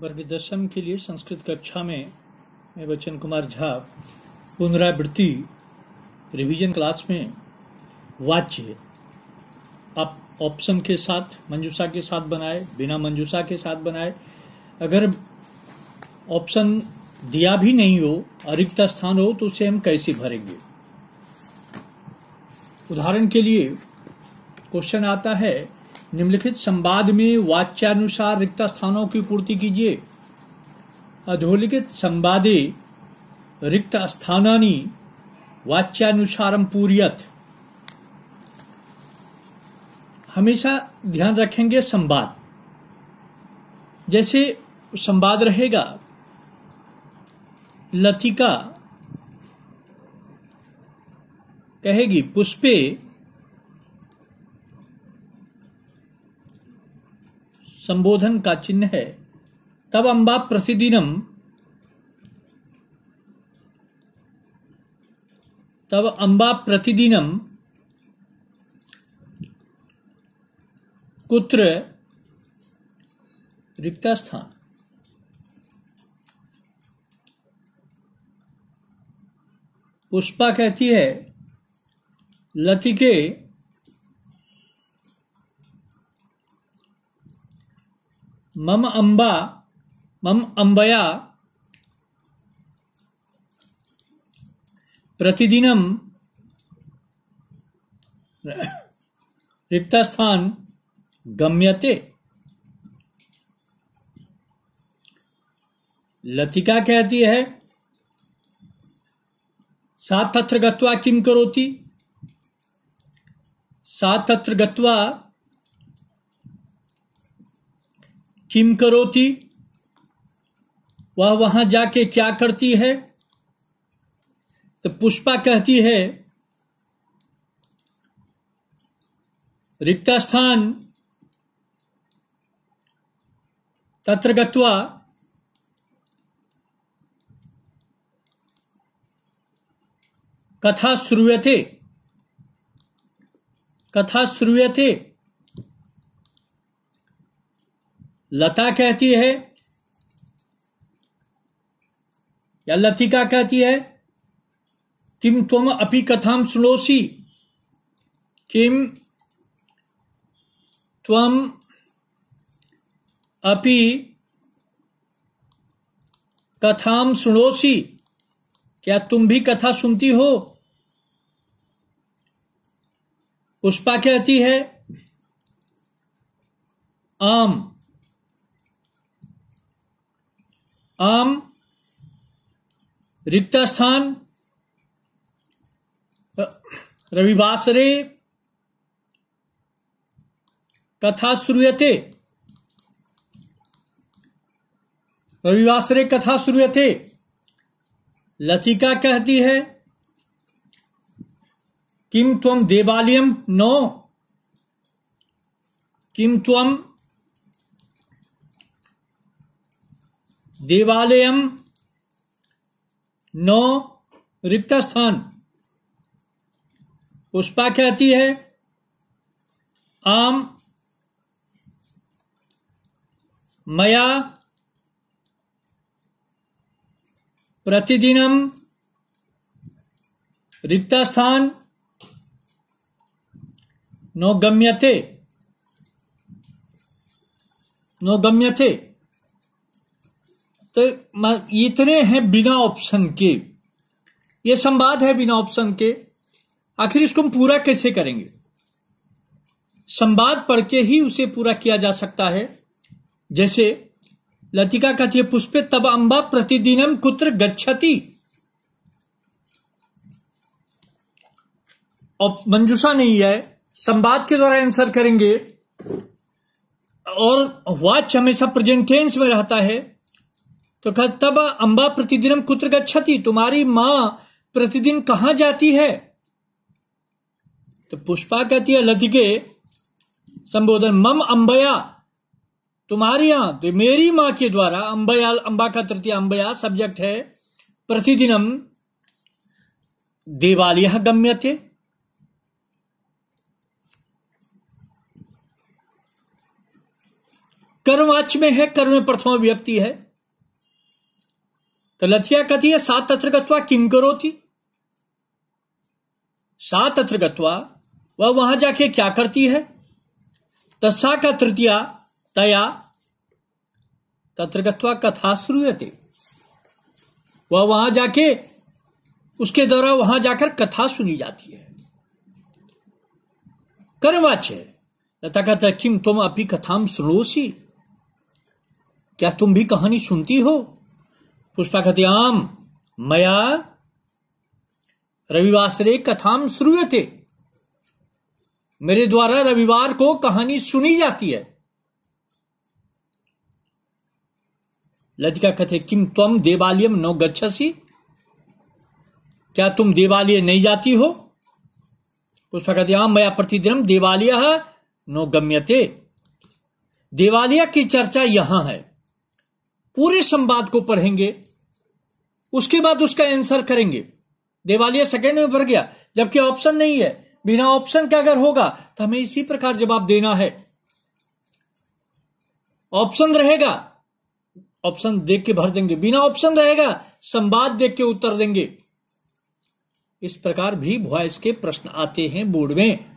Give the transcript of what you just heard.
वर्ग दशम के लिए संस्कृत कक्षा में मैं बच्चन कुमार झा पुनरावृत्ति रिवीजन क्लास में वाच्य आप ऑप्शन के साथ मंजूषा के साथ बनाए बिना मंजूषा के साथ बनाए अगर ऑप्शन दिया भी नहीं हो अरिक्त स्थान हो तो उसे हम कैसे भरेंगे उदाहरण के लिए क्वेश्चन आता है निम्नलिखित संवाद में वाच्यानुसार रिक्त स्थानों की पूर्ति कीजिए अधोलिखित संवादे रिक्त स्थानी वाच्यानुसार पूरियत हमेशा ध्यान रखेंगे संवाद जैसे संवाद रहेगा लतिका कहेगी पुष्पे संबोधन का चिन्ह है तब अंबा प्रतिदिनम तब अंबा प्रतिदिनम कुत्र रिक्त स्थान पुष्पा कहती है लतिके मम अंबा मम अम्बया प्रतिदिनं रिक्तस्थान गम्यते लतिका कहती है सात तत्र गत्वा किम करोती सात तत्र गत्वा किम करोती वह वहां जाके क्या करती है तो पुष्पा कहती है रिक्ता स्थान तत्र गत्वा कथा श्रूयते कथा श्रूयते लता कहती है या लतिका कहती है किम तुम अपी कथाम सुनोसी किम तुम अपी कथाम सुनोसी क्या तुम भी कथा सुनती हो पुष्पा कहती है आम आम रिक्त स्थान रविवासरे कथा श्रूयते रविवासरे कथा श्रूयते लतिका कहती है किम तम देवालयम नो किम तम देवालयम नौ रिक्त स्थान पुष्पा कहती है आम मया प्रतिदिनम रिक्त स्थान नो गम्यते नो गम्यते तो इतने हैं बिना ऑप्शन के ये संवाद है बिना ऑप्शन के आखिर इसको हम पूरा कैसे करेंगे संवाद पढ़ के ही उसे पूरा किया जा सकता है जैसे लतिका कहती है पुष्पे तब अंबा प्रतिदिनम कुत्र गच्छति और मंजूषा नहीं है संवाद के द्वारा आंसर करेंगे और वाच हमेशा प्रेजेंट टेंस में रहता है तो कहा तब अंबा प्रतिदिन कुत्र गच्छति तुम्हारी मां प्रतिदिन कहां जाती है तो पुष्पा कहती है लतिके संबोधन मम अंबया तुम्हारी यहां तो मेरी मां के द्वारा अंबया अंबा का तृतीय अंबया सब्जेक्ट है प्रतिदिनम देवालय गम्य थे कर्मवाच में है कर्म प्रथम व्यक्ति है तो लथिया है सात तत्र गत्वा किम करोती सात तत्र गत्वा वह वहां जाके क्या करती है तस्सा का तृतीया तया तत्र गत्वा कथा श्रूयते वह वहां जाके उसके द्वारा वहां जाकर कथा सुनी जाती है कर्मवाच्य लता कहता किम तुम अपनी कथा सुनोसी क्या तुम भी कहानी सुनती हो पुष्पाखत्याम मया रविवासरे कथाम श्रूयते मेरे द्वारा रविवार को कहानी सुनी जाती है लतिका कथे किम तुम देवालयम नौ गच्छसी क्या तुम देवालय नहीं जाती हो पुष्पा कहते हाँ मैं प्रतिदिन देवालय नो गम्यते देवालय की चर्चा यहां है पूरे संवाद को पढ़ेंगे उसके बाद उसका आंसर करेंगे देवालिया सेकेंड में भर गया जबकि ऑप्शन नहीं है बिना ऑप्शन के अगर होगा तो हमें इसी प्रकार जवाब देना है ऑप्शन रहेगा ऑप्शन देख के भर देंगे बिना ऑप्शन रहेगा संवाद देख के उत्तर देंगे इस प्रकार भी वॉइस के प्रश्न आते हैं बोर्ड में